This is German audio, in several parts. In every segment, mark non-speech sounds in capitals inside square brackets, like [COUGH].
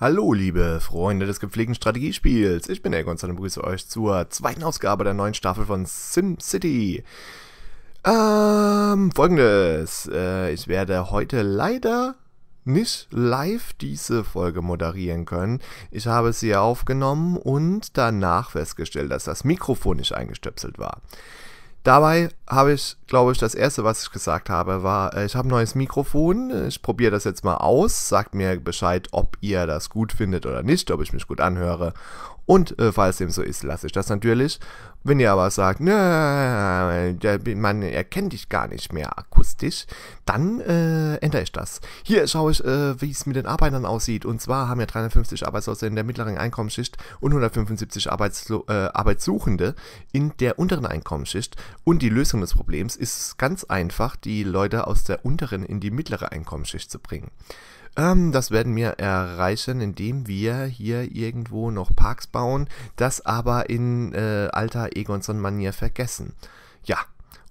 Hallo liebe Freunde des gepflegten Strategiespiels, ich bin Egon und begrüße euch zur zweiten Ausgabe der neuen Staffel von SimCity. Ähm, folgendes, äh, ich werde heute leider nicht live diese Folge moderieren können. Ich habe sie aufgenommen und danach festgestellt, dass das Mikrofon nicht eingestöpselt war. Dabei habe ich, glaube ich, das erste, was ich gesagt habe, war, äh, ich habe ein neues Mikrofon, ich probiere das jetzt mal aus, sagt mir Bescheid, ob ihr das gut findet oder nicht, ob ich mich gut anhöre und äh, falls dem so ist, lasse ich das natürlich. Wenn ihr aber sagt, na, man erkennt dich gar nicht mehr akustisch, dann äh, ändere ich das. Hier schaue ich, äh, wie es mit den Arbeitern aussieht. Und zwar haben wir 350 Arbeitslose in der mittleren Einkommensschicht und 175 Arbeitslo äh, Arbeitssuchende in der unteren Einkommensschicht. Und die Lösung des Problems ist ganz einfach, die Leute aus der unteren in die mittlere Einkommensschicht zu bringen. Ähm, das werden wir erreichen, indem wir hier irgendwo noch Parks bauen, das aber in äh, alter Egonson-Manier vergessen. Ja,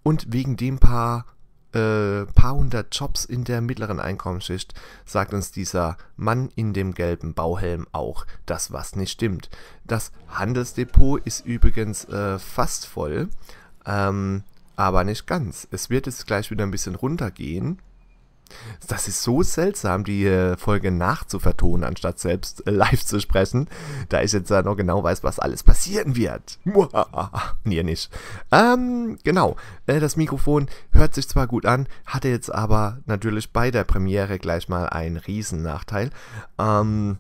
und wegen dem paar äh, paar hundert Jobs in der mittleren Einkommensschicht, sagt uns dieser Mann in dem gelben Bauhelm auch, dass was nicht stimmt. Das Handelsdepot ist übrigens äh, fast voll, ähm, aber nicht ganz. Es wird jetzt gleich wieder ein bisschen runtergehen. Das ist so seltsam, die äh, Folge nachzuvertonen, anstatt selbst äh, live zu sprechen, da ich jetzt ja noch genau weiß, was alles passieren wird. nee, nicht. Ähm, genau. Äh, das Mikrofon hört sich zwar gut an, hatte jetzt aber natürlich bei der Premiere gleich mal einen riesen Nachteil. Ähm,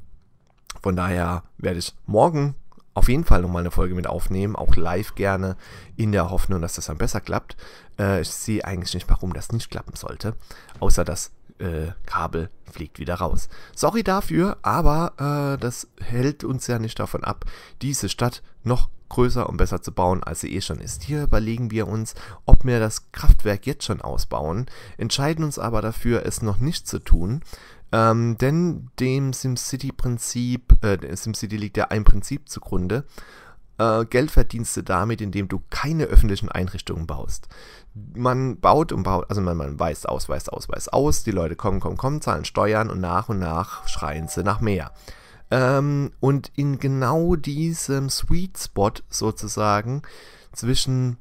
von daher werde ich morgen auf jeden Fall nochmal eine Folge mit aufnehmen, auch live gerne, in der Hoffnung, dass das dann besser klappt. Äh, ich sehe eigentlich nicht, warum das nicht klappen sollte, außer das äh, Kabel fliegt wieder raus. Sorry dafür, aber äh, das hält uns ja nicht davon ab, diese Stadt noch größer und besser zu bauen, als sie eh schon ist. Hier überlegen wir uns, ob wir das Kraftwerk jetzt schon ausbauen, entscheiden uns aber dafür, es noch nicht zu tun, ähm, denn dem SimCity-Prinzip, äh, SimCity liegt ja ein Prinzip zugrunde. Äh, Geld verdienst du damit, indem du keine öffentlichen Einrichtungen baust. Man baut und baut, also man, man weist aus, weist aus, weist aus, die Leute kommen, kommen, kommen, zahlen Steuern und nach und nach schreien sie nach mehr. Ähm, und in genau diesem Sweet Spot sozusagen zwischen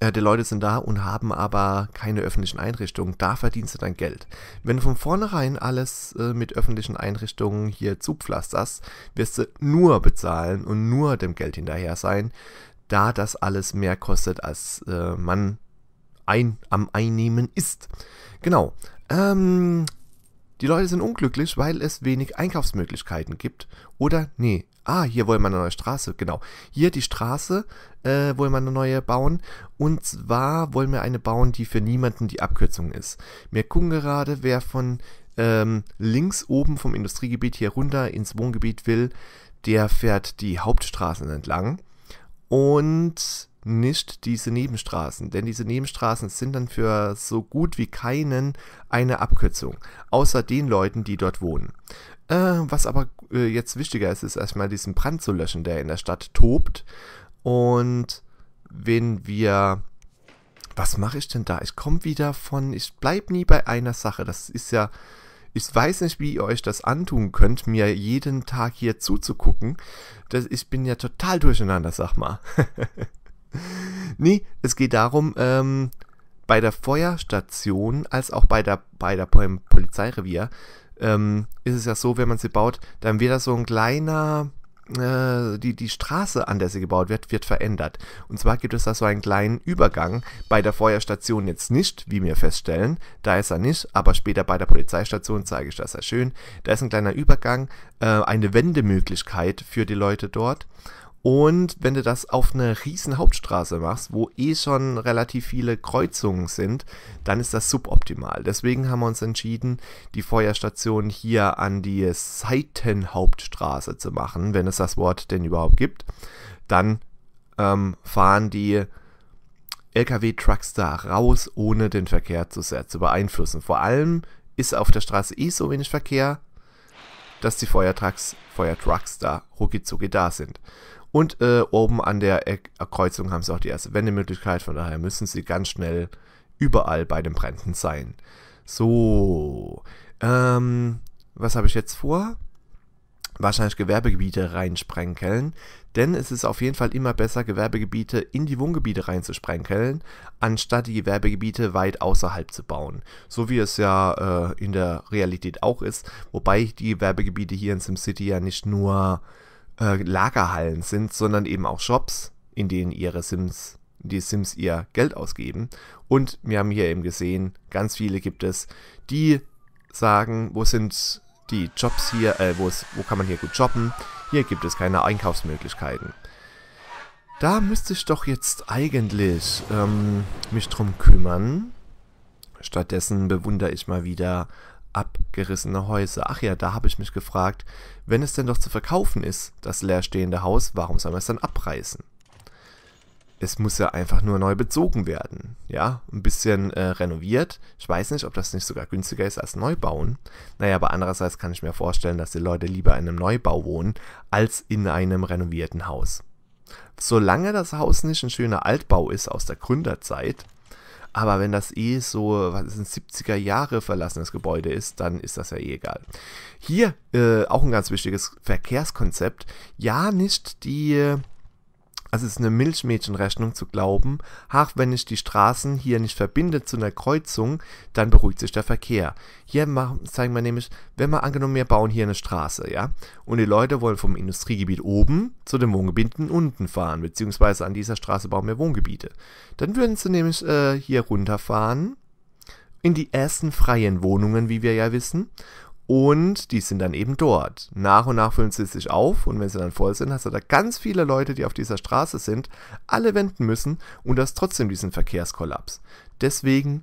äh, der Leute sind da und haben aber keine öffentlichen Einrichtungen. Da verdienst du dein Geld. Wenn du von vornherein alles äh, mit öffentlichen Einrichtungen hier zupflasterst, wirst du nur bezahlen und nur dem Geld hinterher sein, da das alles mehr kostet, als äh, man ein, am Einnehmen ist. Genau. Ähm, die Leute sind unglücklich, weil es wenig Einkaufsmöglichkeiten gibt. Oder nee, ah, hier wollen wir eine neue Straße, genau. Hier die Straße äh, wollen wir eine neue bauen. Und zwar wollen wir eine bauen, die für niemanden die Abkürzung ist. Wir gucken gerade, wer von ähm, links oben vom Industriegebiet hier runter ins Wohngebiet will, der fährt die Hauptstraßen entlang und nicht diese Nebenstraßen, denn diese Nebenstraßen sind dann für so gut wie keinen eine Abkürzung, außer den Leuten, die dort wohnen. Äh, was aber äh, jetzt wichtiger ist, ist erstmal diesen Brand zu löschen, der in der Stadt tobt. Und wenn wir... Was mache ich denn da? Ich komme wieder von... Ich bleibe nie bei einer Sache. Das ist ja... Ich weiß nicht, wie ihr euch das antun könnt, mir jeden Tag hier zuzugucken. Das, ich bin ja total durcheinander, sag mal. [LAUGHS] nee, es geht darum, ähm, bei der Feuerstation als auch bei der, bei der beim Polizeirevier ähm, ist es ja so, wenn man sie baut, dann wird da so ein kleiner, äh, die, die Straße, an der sie gebaut wird, wird verändert. Und zwar gibt es da so einen kleinen Übergang, bei der Feuerstation jetzt nicht, wie wir feststellen, da ist er nicht, aber später bei der Polizeistation zeige ich das ja schön. Da ist ein kleiner Übergang, äh, eine Wendemöglichkeit für die Leute dort. Und wenn du das auf einer riesen Hauptstraße machst, wo eh schon relativ viele Kreuzungen sind, dann ist das suboptimal. Deswegen haben wir uns entschieden, die Feuerstation hier an die Seitenhauptstraße zu machen, wenn es das Wort denn überhaupt gibt. Dann ähm, fahren die LKW-Trucks da raus, ohne den Verkehr zu sehr zu beeinflussen. Vor allem ist auf der Straße eh so wenig Verkehr, dass die Feuertrucks, Feuertrucks da rucki da sind. Und äh, oben an der e Kreuzung haben sie auch die erste Wendemöglichkeit, von daher müssen sie ganz schnell überall bei den Bränden sein. So, ähm, was habe ich jetzt vor? Wahrscheinlich Gewerbegebiete reinsprenkeln, denn es ist auf jeden Fall immer besser, Gewerbegebiete in die Wohngebiete reinzusprenkeln, anstatt die Gewerbegebiete weit außerhalb zu bauen. So wie es ja äh, in der Realität auch ist, wobei die Gewerbegebiete hier in SimCity ja nicht nur äh, äh, Lagerhallen sind, sondern eben auch Shops, in denen ihre Sims, die Sims ihr Geld ausgeben. Und wir haben hier eben gesehen, ganz viele gibt es, die sagen, wo sind die Jobs hier, äh, wo, ist, wo kann man hier gut shoppen? Hier gibt es keine Einkaufsmöglichkeiten. Da müsste ich doch jetzt eigentlich ähm, mich drum kümmern. Stattdessen bewundere ich mal wieder abgerissene Häuser. Ach ja, da habe ich mich gefragt, wenn es denn doch zu verkaufen ist, das leerstehende Haus, warum soll man es dann abreißen? Es muss ja einfach nur neu bezogen werden, ja, ein bisschen äh, renoviert. Ich weiß nicht, ob das nicht sogar günstiger ist als Neubauen. Naja, aber andererseits kann ich mir vorstellen, dass die Leute lieber in einem Neubau wohnen, als in einem renovierten Haus. Solange das Haus nicht ein schöner Altbau ist aus der Gründerzeit, aber wenn das eh so, was ist ein 70er Jahre verlassenes Gebäude ist, dann ist das ja eh egal. Hier äh, auch ein ganz wichtiges Verkehrskonzept. Ja, nicht die also es ist eine Milchmädchenrechnung zu glauben, ach, wenn ich die Straßen hier nicht verbinde zu einer Kreuzung, dann beruhigt sich der Verkehr. Hier machen, zeigen wir nämlich, wenn wir angenommen, wir bauen hier eine Straße, ja, und die Leute wollen vom Industriegebiet oben zu den Wohngebieten unten fahren, beziehungsweise an dieser Straße bauen wir Wohngebiete. Dann würden sie nämlich äh, hier runterfahren in die ersten freien Wohnungen, wie wir ja wissen, und die sind dann eben dort. Nach und nach füllen sie sich auf und wenn sie dann voll sind, hast du da ganz viele Leute, die auf dieser Straße sind, alle wenden müssen und hast trotzdem diesen Verkehrskollaps. Deswegen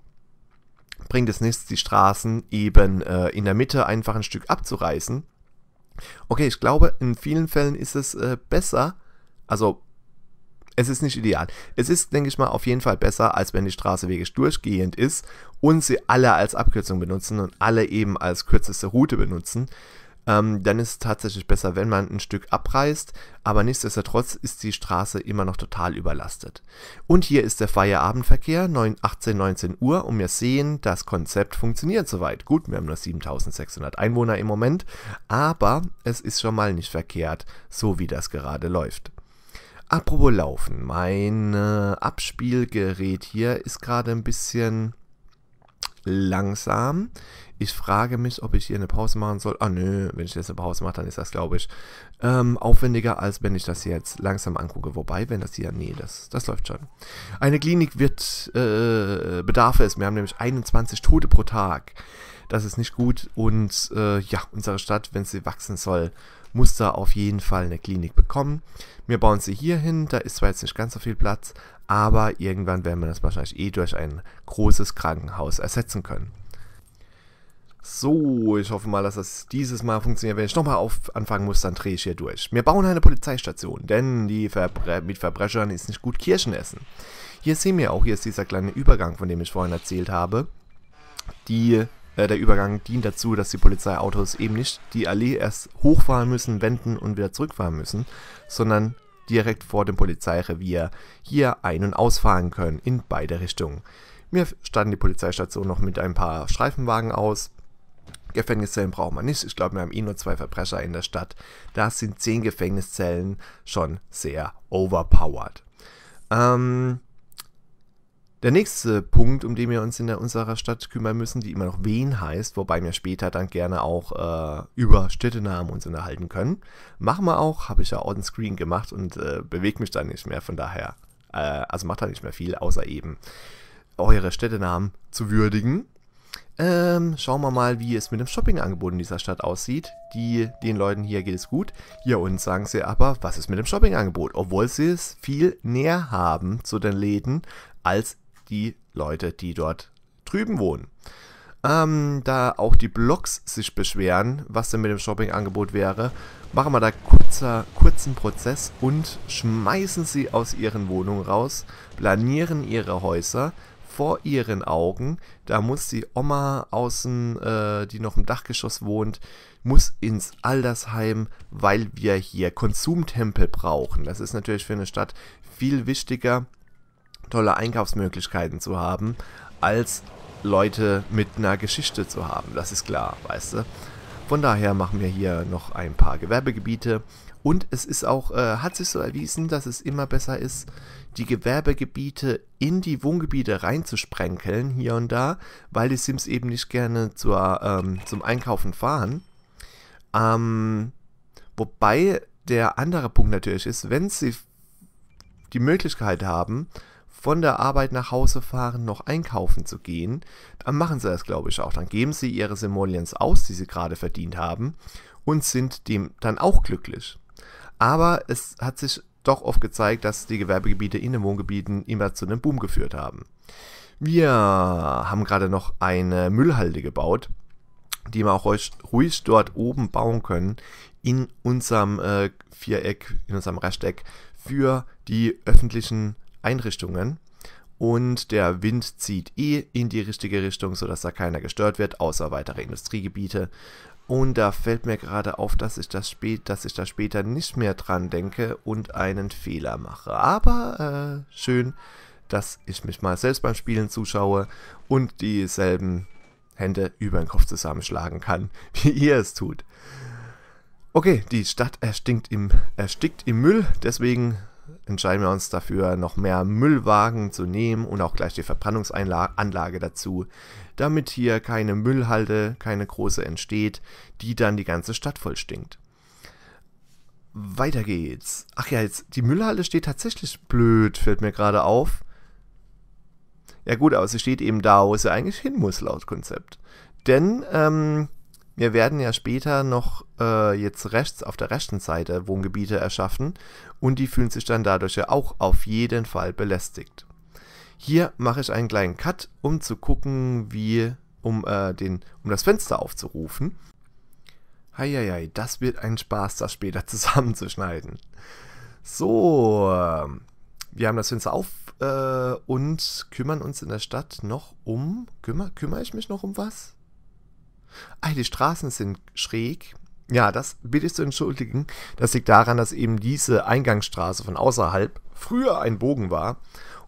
bringt es nichts, die Straßen eben äh, in der Mitte einfach ein Stück abzureißen. Okay, ich glaube, in vielen Fällen ist es äh, besser, also es ist nicht ideal. Es ist, denke ich mal, auf jeden Fall besser, als wenn die Straße wirklich durchgehend ist und sie alle als Abkürzung benutzen und alle eben als kürzeste Route benutzen. Ähm, dann ist es tatsächlich besser, wenn man ein Stück abreißt, aber nichtsdestotrotz ist die Straße immer noch total überlastet. Und hier ist der Feierabendverkehr, 9, 18, 19 Uhr, und wir sehen, das Konzept funktioniert soweit. Gut, wir haben nur 7600 Einwohner im Moment, aber es ist schon mal nicht verkehrt, so wie das gerade läuft. Apropos Laufen, mein äh, Abspielgerät hier ist gerade ein bisschen langsam. Ich frage mich, ob ich hier eine Pause machen soll. Ah nö, wenn ich jetzt eine Pause mache, dann ist das, glaube ich, ähm, aufwendiger, als wenn ich das jetzt langsam angucke. Wobei, wenn das hier, nee, das, das läuft schon. Eine Klinik wird, äh, bedarf es. Wir haben nämlich 21 Tote pro Tag. Das ist nicht gut und äh, ja, unsere Stadt, wenn sie wachsen soll, muss da auf jeden Fall eine Klinik bekommen. Wir bauen sie hier hin, da ist zwar jetzt nicht ganz so viel Platz, aber irgendwann werden wir das wahrscheinlich eh durch ein großes Krankenhaus ersetzen können. So, ich hoffe mal, dass das dieses Mal funktioniert. Wenn ich nochmal anfangen muss, dann drehe ich hier durch. Wir bauen eine Polizeistation, denn die Verbre mit Verbrechern ist nicht gut Kirschen essen. Hier sehen wir auch, hier ist dieser kleine Übergang, von dem ich vorhin erzählt habe. Die äh, der Übergang dient dazu, dass die Polizeiautos eben nicht die Allee erst hochfahren müssen, wenden und wieder zurückfahren müssen, sondern direkt vor dem Polizeirevier hier ein- und ausfahren können in beide Richtungen. Mir standen die Polizeistation noch mit ein paar Streifenwagen aus. Gefängniszellen braucht man nicht. Ich glaube, wir haben eh nur zwei Verbrecher in der Stadt. Da sind zehn Gefängniszellen schon sehr overpowered. Ähm, der nächste Punkt, um den wir uns in der, unserer Stadt kümmern müssen, die immer noch Wien heißt, wobei wir später dann gerne auch äh, über Städtenamen uns unterhalten können, machen wir auch, habe ich ja on Screen gemacht und äh, bewege mich dann nicht mehr, von daher, äh, also macht da nicht mehr viel, außer eben eure Städtenamen zu würdigen. Ähm, schauen wir mal, wie es mit dem Shoppingangebot in dieser Stadt aussieht. Die, den Leuten hier geht es gut. Hier uns sagen sie aber, was ist mit dem Shoppingangebot? Obwohl sie es viel näher haben zu den Läden als die Leute, die dort drüben wohnen. Ähm, da auch die Blogs sich beschweren, was denn mit dem Shopping-Angebot wäre, machen wir da kurzer, kurzen Prozess und schmeißen sie aus ihren Wohnungen raus, planieren ihre Häuser vor ihren Augen. Da muss die Oma außen, äh, die noch im Dachgeschoss wohnt, muss ins Altersheim, weil wir hier Konsumtempel brauchen. Das ist natürlich für eine Stadt viel wichtiger tolle Einkaufsmöglichkeiten zu haben, als Leute mit einer Geschichte zu haben. Das ist klar, weißt du. Von daher machen wir hier noch ein paar Gewerbegebiete. Und es ist auch, äh, hat sich so erwiesen, dass es immer besser ist, die Gewerbegebiete in die Wohngebiete reinzusprenkeln, hier und da, weil die Sims eben nicht gerne zur, ähm, zum Einkaufen fahren. Ähm, wobei der andere Punkt natürlich ist, wenn sie die Möglichkeit haben, von der Arbeit nach Hause fahren, noch einkaufen zu gehen, dann machen sie das, glaube ich, auch. Dann geben sie ihre Simoleons aus, die sie gerade verdient haben, und sind dem dann auch glücklich. Aber es hat sich doch oft gezeigt, dass die Gewerbegebiete in den Wohngebieten immer zu einem Boom geführt haben. Wir haben gerade noch eine Müllhalde gebaut, die wir auch ruhig dort oben bauen können in unserem äh, Viereck, in unserem Rechteck für die öffentlichen Einrichtungen und der Wind zieht eh in die richtige Richtung, sodass da keiner gestört wird, außer weitere Industriegebiete. Und da fällt mir gerade auf, dass ich, das spät, dass ich da später nicht mehr dran denke und einen Fehler mache. Aber äh, schön, dass ich mich mal selbst beim Spielen zuschaue und dieselben Hände über den Kopf zusammenschlagen kann, [LAUGHS] wie ihr es tut. Okay, die Stadt erstinkt im, erstickt im Müll, deswegen entscheiden wir uns dafür, noch mehr Müllwagen zu nehmen und auch gleich die Verbrennungsanlage dazu, damit hier keine Müllhalde, keine große entsteht, die dann die ganze Stadt vollstinkt. Weiter geht's. Ach ja, jetzt, die Müllhalde steht tatsächlich blöd, fällt mir gerade auf. Ja gut, aber sie steht eben da, wo sie eigentlich hin muss, laut Konzept. Denn ähm, wir werden ja später noch äh, jetzt rechts auf der rechten Seite Wohngebiete erschaffen und die fühlen sich dann dadurch ja auch auf jeden Fall belästigt. Hier mache ich einen kleinen Cut, um zu gucken, wie um, äh, den, um das Fenster aufzurufen. Heieiei, das wird ein Spaß, das später [LAUGHS] zusammenzuschneiden. So, ähm, wir haben das Fenster auf äh, und kümmern uns in der Stadt noch um. Kümmer, kümmere ich mich noch um was? Ei, ah, die Straßen sind schräg. Ja, das bitte ich zu entschuldigen. Das liegt daran, dass eben diese Eingangsstraße von außerhalb früher ein Bogen war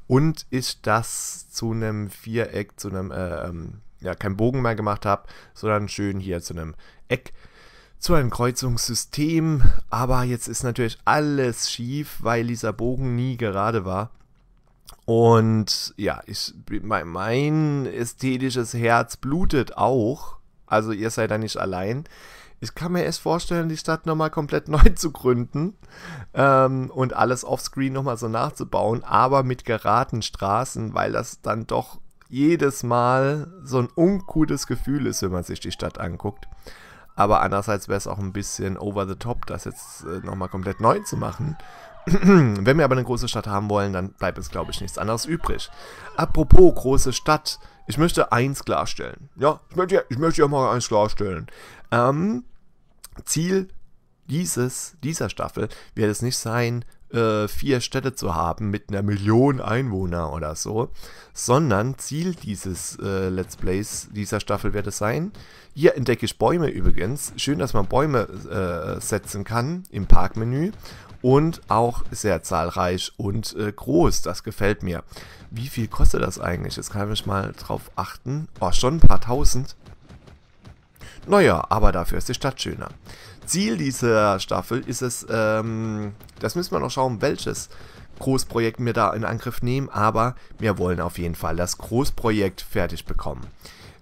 und ich das zu einem Viereck, zu einem, äh, ähm, ja, kein Bogen mehr gemacht habe, sondern schön hier zu einem Eck, zu einem Kreuzungssystem. Aber jetzt ist natürlich alles schief, weil dieser Bogen nie gerade war. Und ja, ich, mein, mein ästhetisches Herz blutet auch, also ihr seid da nicht allein. Ich kann mir erst vorstellen, die Stadt nochmal komplett [LAUGHS] neu zu gründen ähm, und alles offscreen nochmal so nachzubauen, aber mit geraden Straßen, weil das dann doch jedes Mal so ein ungutes Gefühl ist, wenn man sich die Stadt anguckt. Aber andererseits wäre es auch ein bisschen over the top, das jetzt äh, nochmal komplett neu zu machen. [CLEARS THROAT] wenn wir aber eine große Stadt haben wollen, dann bleibt es, glaube ich, nichts anderes übrig. Apropos große Stadt. Ich möchte eins klarstellen. Ja, ich möchte ja, ich möchte ja mal eins klarstellen. Ähm, Ziel dieses, dieser Staffel wird es nicht sein, äh, vier Städte zu haben mit einer Million Einwohner oder so, sondern Ziel dieses äh, Let's Plays dieser Staffel wird es sein. Hier entdecke ich Bäume übrigens. Schön, dass man Bäume äh, setzen kann im Parkmenü und auch sehr zahlreich und äh, groß. Das gefällt mir. Wie viel kostet das eigentlich? Jetzt kann ich mal drauf achten. Oh, schon ein paar tausend. Naja, aber dafür ist die Stadt schöner. Ziel dieser Staffel ist es, ähm, das müssen wir noch schauen, welches Großprojekt wir da in Angriff nehmen, aber wir wollen auf jeden Fall das Großprojekt fertig bekommen.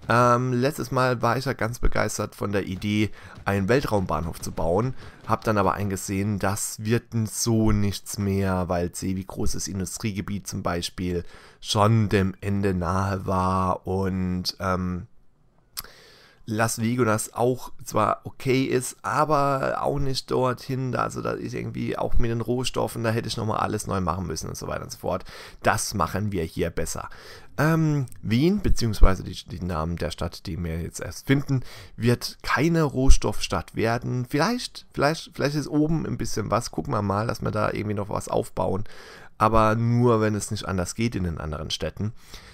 Ähm, letztes Mal war ich ja ganz begeistert von der Idee, einen Weltraumbahnhof zu bauen, habe dann aber eingesehen, das wird so nichts mehr, weil Sebi großes Industriegebiet zum Beispiel schon dem Ende nahe war und ähm, Las Vegas auch zwar okay ist, aber auch nicht dorthin. Also da ist irgendwie auch mit den Rohstoffen, da hätte ich nochmal alles neu machen müssen und so weiter und so fort. Das machen wir hier besser. Ähm, Wien, beziehungsweise die, die, Namen der Stadt, die wir jetzt erst finden, wird keine Rohstoffstadt werden. Vielleicht, vielleicht, vielleicht ist oben ein bisschen was. Gucken wir mal, dass wir da irgendwie noch was aufbauen aber nur, wenn es nicht anders geht in den anderen Städten.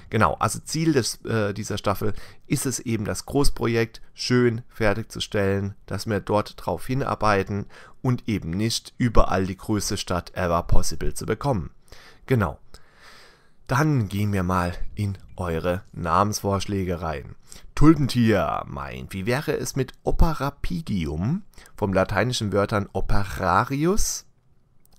Genau, also Ziel des, äh, dieser Staffel ist es eben, das Großprojekt schön fertigzustellen, dass wir dort drauf hinarbeiten und eben nicht überall die größte Stadt ever possible zu bekommen. Genau. Dann gehen wir mal in eure Namensvorschläge rein. Tulpentier meint, wie wäre es mit Operapidium, vom lateinischen Wörtern operarius,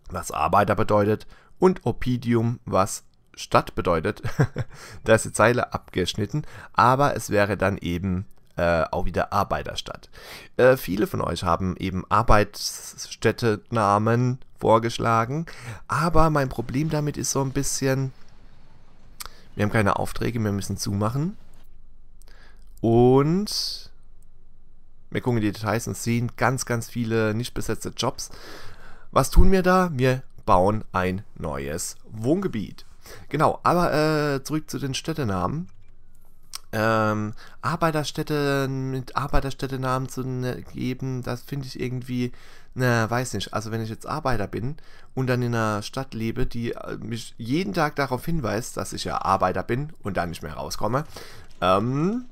was Arbeiter bedeutet, und Oppidum, was Stadt bedeutet. [LAUGHS] da ist die Zeile abgeschnitten, aber es wäre dann eben äh, auch wieder Arbeiterstadt. Äh, viele von euch haben eben Arbeitsstättenamen vorgeschlagen, aber mein Problem damit ist so ein bisschen, wir haben keine Aufträge, wir müssen zumachen. Und wir gucken in die Details und sehen ganz, ganz viele nicht besetzte Jobs. Was tun wir da? Wir bauen ein neues Wohngebiet. Genau, aber äh, zurück zu den Städtenamen. Ähm, Arbeiterstädte mit Arbeiterstädtenamen zu ne, geben, das finde ich irgendwie, na, weiß nicht. Also wenn ich jetzt Arbeiter bin und dann in einer Stadt lebe, die äh, mich jeden Tag darauf hinweist, dass ich ja Arbeiter bin und da nicht mehr rauskomme, ähm,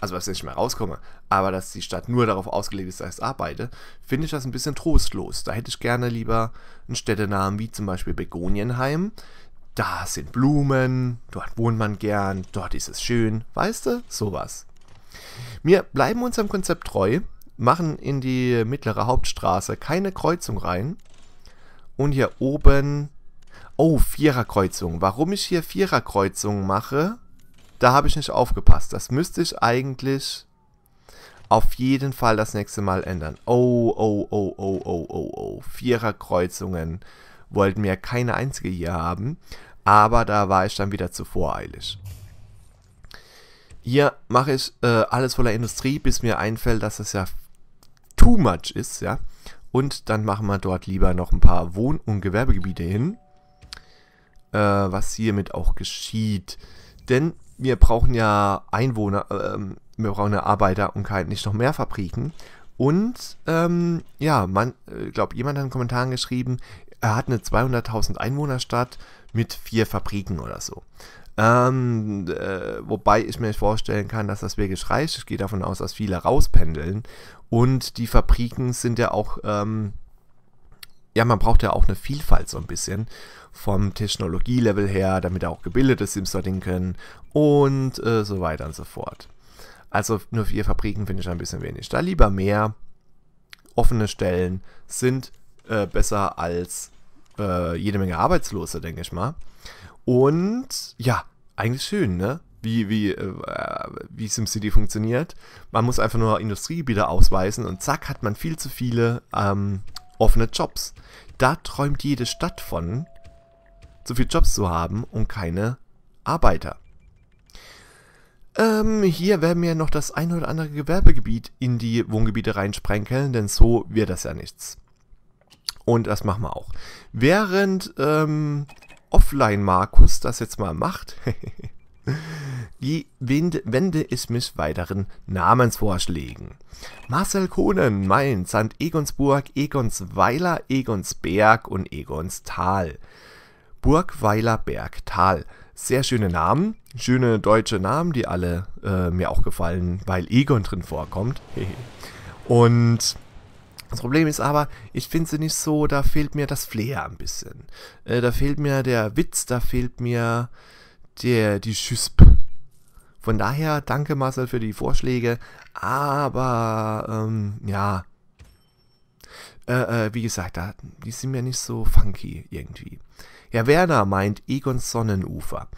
also dass ich nicht mehr rauskomme, aber dass die Stadt nur darauf ausgelegt ist, dass ich arbeite, finde ich das ein bisschen trostlos. Da hätte ich gerne lieber einen Städtenamen wie zum Beispiel Begonienheim. Da sind Blumen, dort wohnt man gern, dort ist es schön, weißt du, sowas. Wir bleiben unserem Konzept treu, machen in die mittlere Hauptstraße keine Kreuzung rein. Und hier oben... Oh, Viererkreuzung. Warum ich hier Viererkreuzung mache, da habe ich nicht aufgepasst. Das müsste ich eigentlich auf jeden Fall das nächste Mal ändern. Oh, oh, oh, oh, oh, oh, oh. Vierer Kreuzungen wollten wir keine einzige hier haben. Aber da war ich dann wieder zu voreilig. Hier mache ich äh, alles voller Industrie, bis mir einfällt, dass das ja too much ist, ja. Und dann machen wir dort lieber noch ein paar Wohn- und Gewerbegebiete hin. Äh, was hiermit auch geschieht. Denn wir brauchen ja Einwohner, ähm, wir brauchen ja Arbeiter und kein, halt nicht noch mehr Fabriken. Und ähm, ja, man, äh, ich glaube, jemand hat in den Kommentaren geschrieben, er hat eine 200.000 Einwohnerstadt mit vier Fabriken oder so. Ähm, äh, wobei ich mir nicht vorstellen kann, dass das wirklich reicht. Ich gehe davon aus, dass viele rauspendeln. Und die Fabriken sind ja auch ähm, ja, man braucht ja auch eine Vielfalt so ein bisschen vom Technologielevel her, damit auch gebildete Sims verdienen können und äh, so weiter und so fort. Also nur vier Fabriken finde ich ein bisschen wenig. Da lieber mehr offene Stellen sind äh, besser als äh, jede Menge Arbeitslose, denke ich mal. Und ja, eigentlich schön, ne? Wie, wie, äh, wie SimCity funktioniert. Man muss einfach nur Industriegebiete ausweisen und zack hat man viel zu viele ähm, offene Jobs. Da träumt jede Stadt von, so viele Jobs zu haben und keine Arbeiter. Ähm, hier werden wir noch das ein oder andere Gewerbegebiet in die Wohngebiete reinsprenkeln, denn so wird das ja nichts. Und das machen wir auch. Während ähm, Offline Markus das jetzt mal macht, [LAUGHS] Die Wende ist mit weiteren Namensvorschlägen. Marcel Kohnen, Mainz, St. Egonsburg, Egonsweiler, Egonsberg und Egonstal. Burg, Weiler, Berg Tal. Sehr schöne Namen, schöne deutsche Namen, die alle äh, mir auch gefallen, weil Egon drin vorkommt. [LAUGHS] und das Problem ist aber, ich finde sie nicht so, da fehlt mir das Flair ein bisschen. Äh, da fehlt mir der Witz, da fehlt mir der, die Schüsse. Von daher danke Marcel für die Vorschläge, aber ähm, ja, äh, äh, wie gesagt, da, die sind mir nicht so funky irgendwie. Herr Werner meint Egons Sonnenufer.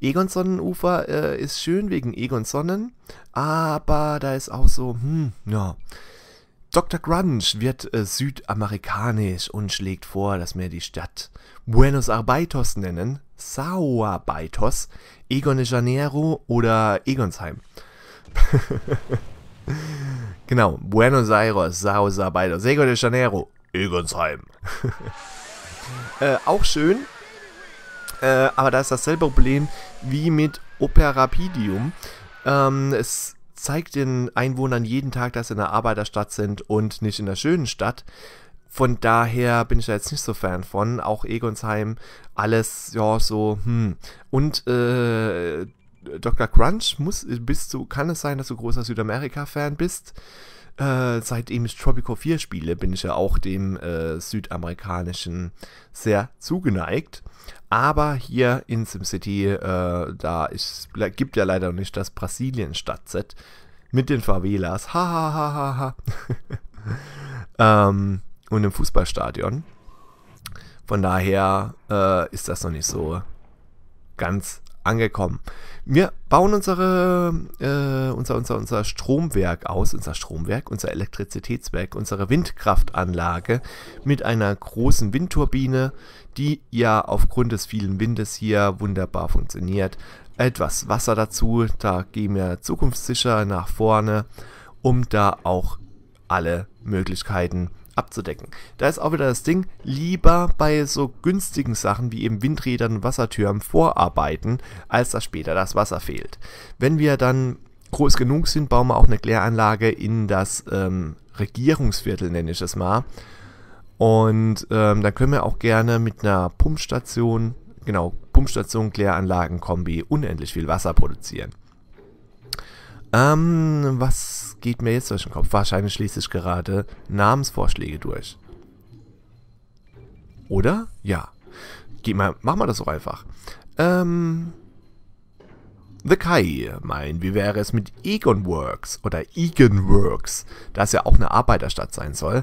Egons Sonnenufer äh, ist schön wegen Egons Sonnen, aber da ist auch so, hm, ja, Dr. Grunge wird äh, südamerikanisch und schlägt vor, dass wir die Stadt Buenos Arbeitos nennen, Sao Sauarbeitos, Egon de Janeiro oder Egonsheim. [LAUGHS] genau, Buenos Aires, Sao Sauarbeitos, Egon de Janeiro, Egonsheim. [LAUGHS] äh, auch schön, äh, aber da ist dasselbe Problem wie mit Operapidium. Ähm, es zeigt den Einwohnern jeden Tag, dass sie in der Arbeiterstadt sind und nicht in der schönen Stadt. Von daher bin ich da jetzt nicht so Fan von. Auch Egonsheim, alles, ja, so, hm. Und äh, Dr. Crunch, muss, bist du, kann es sein, dass du großer Südamerika-Fan bist? Äh, seitdem ich Tropico 4 spiele, bin ich ja auch dem äh, südamerikanischen sehr zugeneigt. Aber hier in SimCity, äh, da ist, gibt ja leider nicht das Brasilien-Stadtset mit den Favelas. Ha, ha, ha, ha, ha. [LAUGHS] ähm, und im Fußballstadion. Von daher äh, ist das noch nicht so ganz angekommen. Wir bauen unsere, äh, unser, unser, unser Stromwerk aus, unser Stromwerk, unser Elektrizitätswerk, unsere Windkraftanlage mit einer großen Windturbine, die ja aufgrund des vielen Windes hier wunderbar funktioniert. Etwas Wasser dazu, da gehen wir zukunftssicher nach vorne, um da auch alle Möglichkeiten zu abzudecken. Da ist auch wieder das Ding, lieber bei so günstigen Sachen wie eben Windrädern und Wassertürmen vorarbeiten, als dass später das Wasser fehlt. Wenn wir dann groß genug sind, bauen wir auch eine Kläranlage in das ähm, Regierungsviertel, nenne ich es mal. Und ähm, dann können wir auch gerne mit einer Pumpstation, genau, Pumpstation, Kläranlagen, Kombi, unendlich viel Wasser produzieren. Ähm, was geht mir jetzt durch den Kopf. Wahrscheinlich schließe ich gerade Namensvorschläge durch. Oder? Ja. Geh mal, mach mal das doch einfach. Ähm... The Kai, mein, wie wäre es mit Egonworks oder Egonworks, da es ja auch eine Arbeiterstadt sein soll.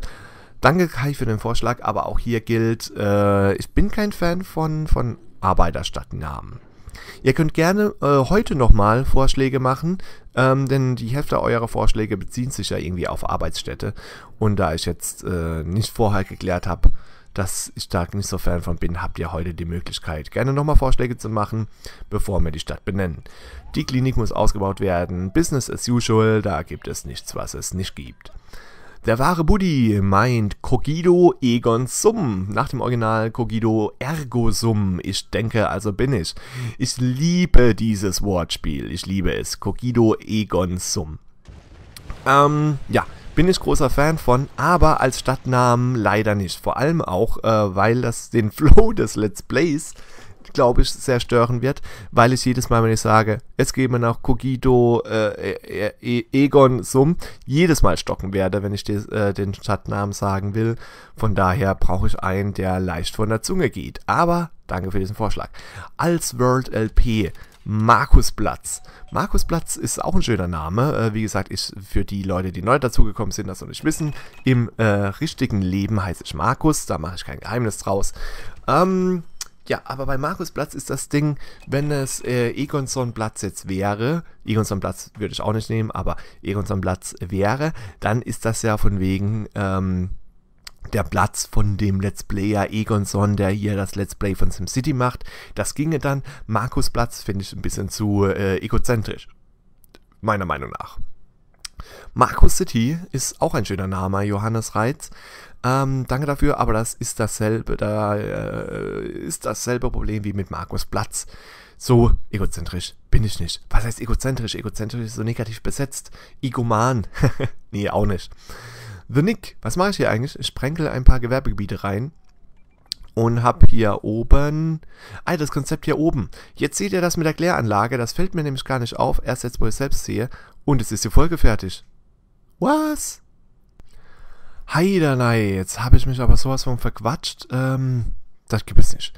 Danke Kai für den Vorschlag, aber auch hier gilt, äh, ich bin kein Fan von, von Arbeiterstadtnamen. Ihr könnt gerne äh, heute nochmal Vorschläge machen, ähm, denn die Hälfte eurer Vorschläge beziehen sich ja irgendwie auf Arbeitsstätte. Und da ich jetzt äh, nicht vorher geklärt habe, dass ich da nicht so fern von bin, habt ihr heute die Möglichkeit, gerne nochmal Vorschläge zu machen, bevor wir die Stadt benennen. Die Klinik muss ausgebaut werden, Business as usual, da gibt es nichts, was es nicht gibt. Der wahre Buddy meint Kogido Egon Sum, nach dem Original Kogido Ergo Sum, ich denke, also bin ich. Ich liebe dieses Wortspiel, ich liebe es, Kogido Egon Sum. Ähm, ja, bin ich großer Fan von, aber als Stadtnamen leider nicht. Vor allem auch, äh, weil das den [LAUGHS] Flow des Let's Plays glaube ich, sehr stören wird, weil ich jedes Mal, wenn ich sage, es gehen mir nach Kogido, äh, äh, äh, e Egon, Sum, jedes Mal stocken werde, wenn ich des, äh, den Stadtnamen sagen will. Von daher brauche ich einen, der leicht von der Zunge geht. Aber danke für diesen Vorschlag. Als World LP Markusplatz. Markusplatz ist auch ein schöner Name. Äh, wie gesagt, ich, für die Leute, die neu dazugekommen sind, das noch nicht wissen, im äh, richtigen Leben heiße ich Markus, da mache ich kein Geheimnis draus. Ähm, ja, aber bei Markusplatz ist das Ding, wenn es äh, Egonson-Platz jetzt wäre, Egonson-Platz würde ich auch nicht nehmen, aber Egonson-Platz wäre, dann ist das ja von wegen ähm, der Platz von dem Let's Player Egonson, der hier das Let's Play von SimCity macht. Das ginge dann. Markusplatz finde ich ein bisschen zu äh, egozentrisch. Meiner Meinung nach. Markus City ist auch ein schöner Name, Johannes Reitz. Ähm, danke dafür, aber das ist dasselbe. Da äh, ist dasselbe Problem wie mit Markus Platz. So egozentrisch bin ich nicht. Was heißt egozentrisch? Egozentrisch ist so negativ besetzt. Igoman. [LAUGHS] nee, auch nicht. The Nick. Was mache ich hier eigentlich? Ich sprenkel ein paar Gewerbegebiete rein und habe hier oben, ah, das Konzept hier oben. Jetzt seht ihr das mit der Kläranlage, das fällt mir nämlich gar nicht auf, erst jetzt, wo ich es selbst sehe. Und es ist die Folge fertig. Was? Heidanei, jetzt habe ich mich aber sowas von verquatscht. Ähm, das gibt es nicht.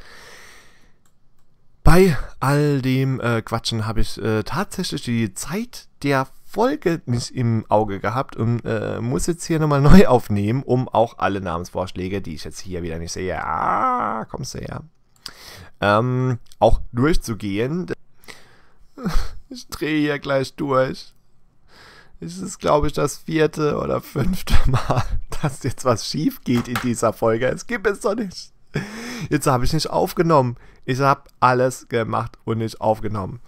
Bei all dem äh, Quatschen habe ich äh, tatsächlich die Zeit der Folge nicht im Auge gehabt und äh, muss jetzt hier nochmal [LAUGHS] neu aufnehmen, um auch alle Namensvorschläge, die ich jetzt hier wieder nicht sehe, ah, kommst du her, ähm, auch durchzugehen. [LAUGHS] Ich drehe hier gleich durch. Es ist, glaube ich, das vierte oder fünfte Mal dass jetzt was schief geht in dieser Folge. Es gibt es doch nicht. Jetzt habe ich nicht aufgenommen. Ich habe alles gemacht und nicht aufgenommen.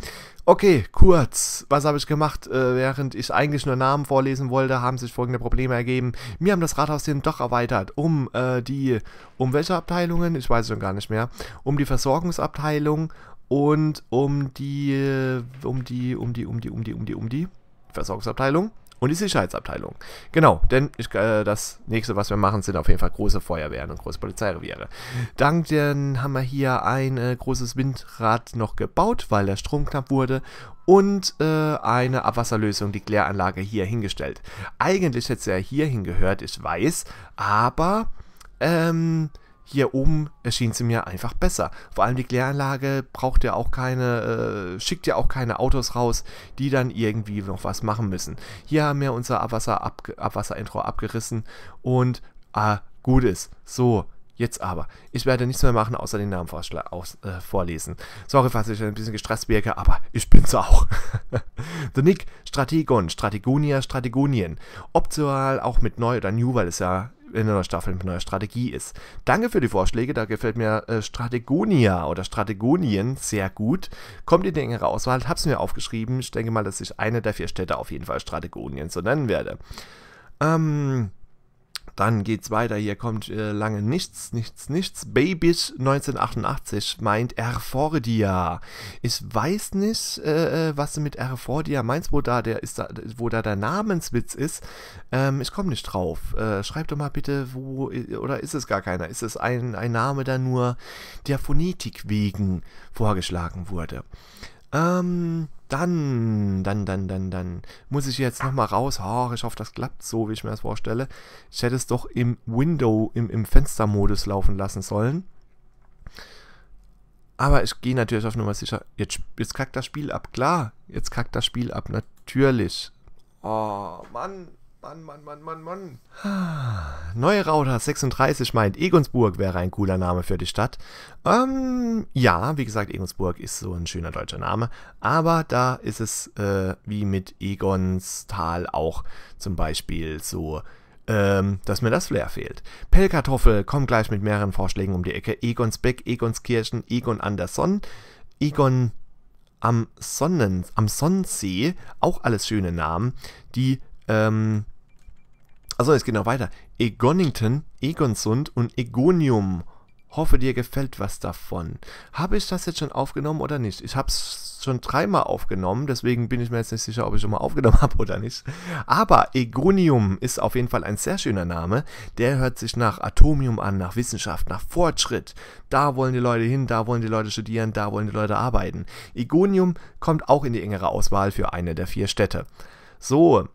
Okay, kurz. Was habe ich gemacht? Äh, während ich eigentlich nur Namen vorlesen wollte, haben sich folgende Probleme ergeben. Wir haben das Rathaus den doch erweitert, um äh, die, um welche Abteilungen? Ich weiß schon gar nicht mehr. Um die Versorgungsabteilung und um die, um äh, die, um die, um die, um die, um die, um die Versorgungsabteilung und die Sicherheitsabteilung. Genau, denn ich, äh, das nächste, was wir machen, sind auf jeden Fall große Feuerwehren und große Polizeireviere. Dank denen haben wir hier ein äh, großes Windrad noch gebaut, weil der Strom knapp wurde und äh, eine Abwasserlösung, die Kläranlage hier hingestellt. Eigentlich hätte es ja hierhin gehört, ich weiß, aber ähm, hier oben erschien sie mir einfach besser. Vor allem die Kläranlage braucht ja auch keine, äh, schickt ja auch keine Autos raus, die dann irgendwie noch was machen müssen. Hier haben wir unser Abwasser-Intro Abwasser abgerissen und ah, gut ist. So, Jetzt aber. Ich werde nichts mehr machen, außer den Namen aus, äh, vorlesen. Sorry, falls ich ein bisschen gestresst wirke, aber ich bin's auch. [LAUGHS] The Nick, Strategon, Strategonia, Strategonien. Optional auch mit neu oder new, weil es ja in einer Staffel mit neuer Strategie ist. Danke für die Vorschläge, da gefällt mir äh, Strategonia oder Strategonien sehr gut. Kommt in die engere Auswahl, hab's mir aufgeschrieben. Ich denke mal, dass ich eine der vier Städte auf jeden Fall Strategonien so nennen werde. Ähm, dann geht's weiter, hier kommt äh, lange nichts, nichts, nichts. Babys 1988 meint Erfordia. Ich weiß nicht, äh, äh was du mit Erfordia meinst, wo da der, ist da, wo da der Namenswitz ist. Ähm, ich komme nicht drauf. Äh, schreib doch mal bitte, wo, oder ist es gar keiner? Ist es ein, ein Name, der nur der Phonetik wegen vorgeschlagen wurde? Ähm dann, dann, dann, dann, dann muss ich jetzt nochmal raus. Oh, ich hoffe, das klappt so, wie ich mir das vorstelle. Ich hätte es doch im Window, im, im Fenstermodus laufen lassen sollen. Aber ich gehe natürlich auf Nummer sicher. Jetzt, jetzt kackt das Spiel ab. Klar, jetzt kackt das Spiel ab. Natürlich. Oh, Mann. Mann, Mann, Mann, Mann, Mann. [SIGHS] Neurauter 36 meint, Egonsburg wäre ein cooler Name für die Stadt. Ähm, ja, wie gesagt, Egonsburg ist so ein schöner deutscher Name. Aber da ist es äh, wie mit Egonstal auch zum Beispiel so, ähm, dass mir das Flair fehlt. Pellkartoffel kommt gleich mit mehreren Vorschlägen um die Ecke. Egonsbeck, Egonskirchen, Egon an der Sonn, Egon am Sonnen, am Sonnensee, auch alles schöne Namen, die ähm, Achso, es geht noch weiter. Egonington, Egonsund und Egonium. Hoffe, dir gefällt was davon. Habe ich das jetzt schon aufgenommen oder nicht? Ich habe es schon dreimal aufgenommen, deswegen bin ich mir jetzt nicht sicher, ob ich schon mal aufgenommen [LAUGHS] habe oder nicht. Aber Egonium ist auf jeden Fall ein sehr schöner Name. Der hört sich nach Atomium an, nach Wissenschaft, nach Fortschritt. Da wollen die Leute hin, da wollen die Leute studieren, da wollen die Leute arbeiten. Egonium kommt auch in die engere Auswahl für eine der vier Städte. So,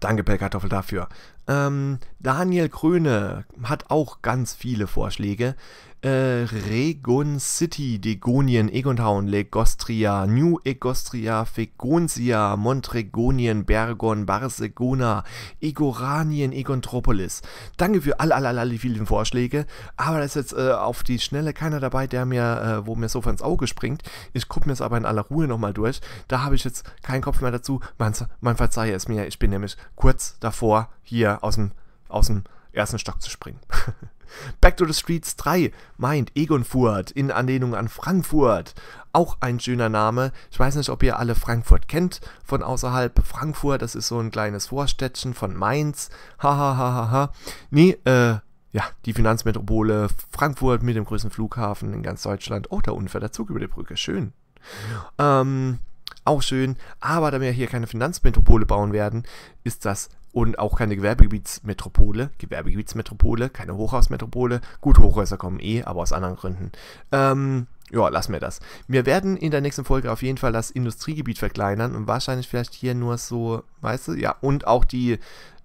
Danke, Pellkartoffel, dafür. Ähm, Daniel Kröne hat auch ganz viele Vorschläge äh, Regon City, Degonien, Egontown, Legostria, New Egostria, Fegonsia, Montregonien, Bergon, Barsegona, Egoranien, Egontropolis. Danke für alle, alle, alle vielen Vorschläge, aber da ist jetzt äh, auf die Schnelle keiner dabei, der mir, äh, wo mir sofort ins Auge springt. Ich gucke mir es aber in aller Ruhe nochmal durch. Da habe ich jetzt keinen Kopf mehr dazu. Man, man verzeihe es mir, ich bin nämlich kurz davor, hier aus dem, aus dem ersten Stock zu springen. [LAUGHS] Back to the Streets 3 meint Egonfurt in Anlehnung an Frankfurt. Auch ein schöner Name. Ich weiß nicht, ob ihr alle Frankfurt kennt von außerhalb. Frankfurt, das ist so ein kleines Vorstädtchen von Mainz. Hahaha. nee, äh, ja, die Finanzmetropole Frankfurt mit dem größten Flughafen in ganz Deutschland. Oh, da unten der Zug über die Brücke. Schön. Ähm, auch schön. Aber da wir hier keine Finanzmetropole bauen werden, ist das und auch keine Gewerbegebietsmetropole. Gewerbegebietsmetropole, keine Hochhausmetropole. Gut, Hochhäuser kommen eh, aber aus anderen Gründen. Ähm, ja, lassen wir das. Wir werden in der nächsten Folge auf jeden Fall das Industriegebiet verkleinern und wahrscheinlich vielleicht hier nur so, weißt du, ja, und auch die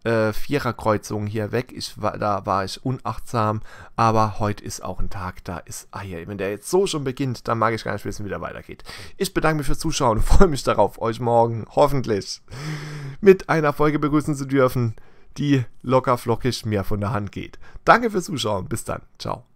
äh, Viererkreuzung hier weg. Ich war, da war ich unachtsam, aber heute ist auch ein Tag, da ist, ah ja, wenn der jetzt so schon beginnt, dann mag ich gar nicht wissen, wie der weitergeht. Ich bedanke mich fürs Zuschauen und [LAUGHS] freue mich darauf, euch morgen hoffentlich mit einer Folge begrüßen zu dürfen, die locker flockig mir von der Hand geht. Danke fürs Zuschauen, bis dann, ciao.